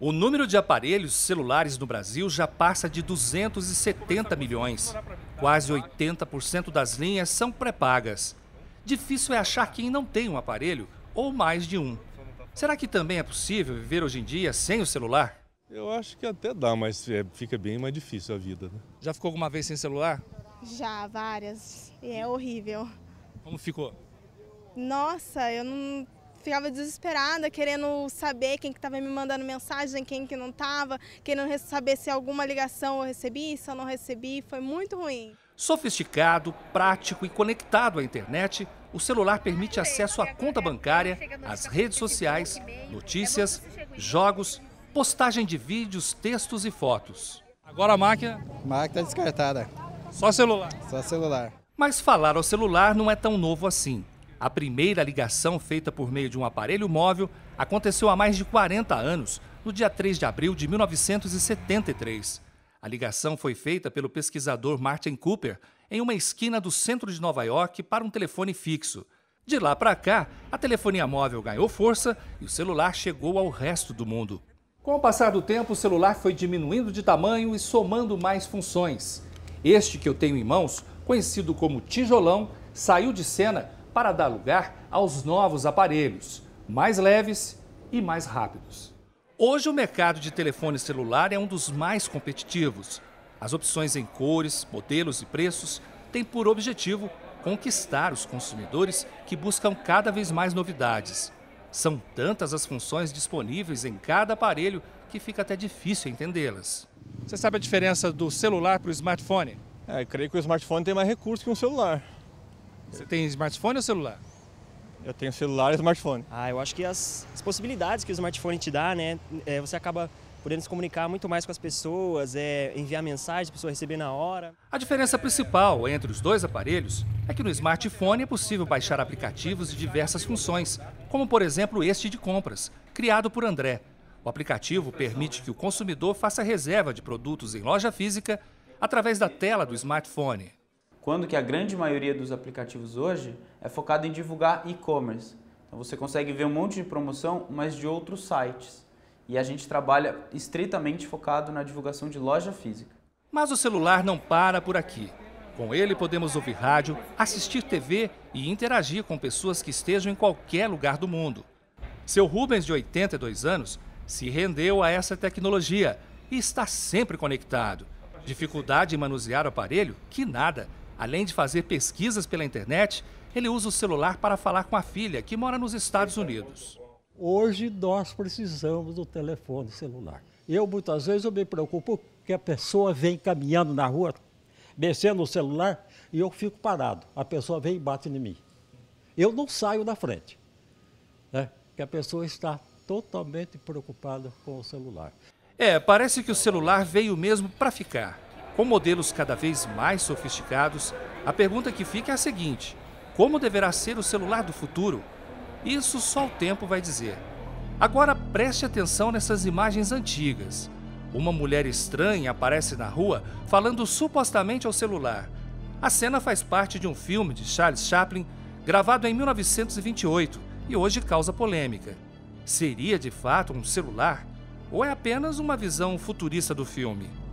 O número de aparelhos celulares no Brasil já passa de 270 milhões. Quase 80% das linhas são pré-pagas. Difícil é achar quem não tem um aparelho ou mais de um. Será que também é possível viver hoje em dia sem o celular? Eu acho que até dá, mas é, fica bem mais difícil a vida. Né? Já ficou alguma vez sem celular? Já, várias. E é horrível. Como ficou? Nossa, eu não ficava desesperada, querendo saber quem que estava me mandando mensagem, quem que não estava, querendo saber se alguma ligação eu recebi, se eu não recebi, foi muito ruim. Sofisticado, prático e conectado à internet, o celular permite acesso à conta bancária, às redes sociais, é notícias, jogos, postagem de vídeos, textos e fotos. Agora a máquina? A máquina tá descartada. Só celular? Só celular. Mas falar ao celular não é tão novo assim. A primeira ligação feita por meio de um aparelho móvel aconteceu há mais de 40 anos, no dia 3 de abril de 1973. A ligação foi feita pelo pesquisador Martin Cooper em uma esquina do centro de Nova York para um telefone fixo. De lá para cá, a telefonia móvel ganhou força e o celular chegou ao resto do mundo. Com o passar do tempo, o celular foi diminuindo de tamanho e somando mais funções. Este que eu tenho em mãos, conhecido como tijolão, saiu de cena para dar lugar aos novos aparelhos, mais leves e mais rápidos. Hoje, o mercado de telefone celular é um dos mais competitivos. As opções em cores, modelos e preços têm por objetivo conquistar os consumidores que buscam cada vez mais novidades. São tantas as funções disponíveis em cada aparelho que fica até difícil entendê-las. Você sabe a diferença do celular para o smartphone? É, creio que o smartphone tem mais recursos que um celular. Você tem smartphone ou celular? Eu tenho celular e smartphone. Ah, eu acho que as, as possibilidades que o smartphone te dá, né? É, você acaba podendo se comunicar muito mais com as pessoas, é, enviar mensagem, a pessoa receber na hora. A diferença principal entre os dois aparelhos é que no smartphone é possível baixar aplicativos de diversas funções, como por exemplo este de compras, criado por André. O aplicativo permite que o consumidor faça reserva de produtos em loja física através da tela do smartphone quando que a grande maioria dos aplicativos hoje é focado em divulgar e-commerce. Então você consegue ver um monte de promoção, mas de outros sites. E a gente trabalha estritamente focado na divulgação de loja física. Mas o celular não para por aqui. Com ele podemos ouvir rádio, assistir TV e interagir com pessoas que estejam em qualquer lugar do mundo. Seu Rubens, de 82 anos, se rendeu a essa tecnologia e está sempre conectado. Dificuldade em manusear o aparelho? Que nada! Além de fazer pesquisas pela internet, ele usa o celular para falar com a filha, que mora nos Estados Unidos. Hoje nós precisamos do telefone celular. Eu muitas vezes eu me preocupo que a pessoa vem caminhando na rua, mexendo o celular, e eu fico parado. A pessoa vem e bate em mim. Eu não saio da frente. Né? Que a pessoa está totalmente preocupada com o celular. É, parece que o celular veio mesmo para ficar. Com modelos cada vez mais sofisticados, a pergunta que fica é a seguinte: como deverá ser o celular do futuro? Isso só o tempo vai dizer. Agora preste atenção nessas imagens antigas. Uma mulher estranha aparece na rua falando supostamente ao celular. A cena faz parte de um filme de Charles Chaplin gravado em 1928 e hoje causa polêmica. Seria de fato um celular? Ou é apenas uma visão futurista do filme?